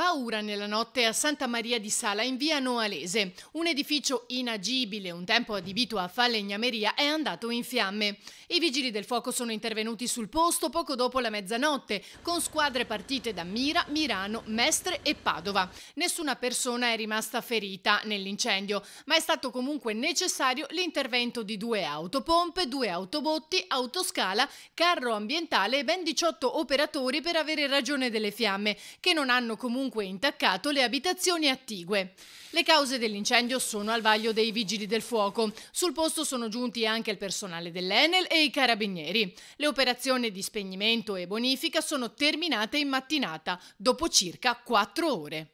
Paura nella notte a Santa Maria di Sala in via Noalese. Un edificio inagibile, un tempo adibito a falegnameria, è andato in fiamme. I vigili del fuoco sono intervenuti sul posto poco dopo la mezzanotte, con squadre partite da Mira, Mirano, Mestre e Padova. Nessuna persona è rimasta ferita nell'incendio, ma è stato comunque necessario l'intervento di due autopompe, due autobotti, autoscala, carro ambientale e ben 18 operatori per avere ragione delle fiamme, che non hanno comunque dunque intaccato le abitazioni attigue. Le cause dell'incendio sono al vaglio dei vigili del fuoco. Sul posto sono giunti anche il personale dell'Enel e i carabinieri. Le operazioni di spegnimento e bonifica sono terminate in mattinata, dopo circa quattro ore.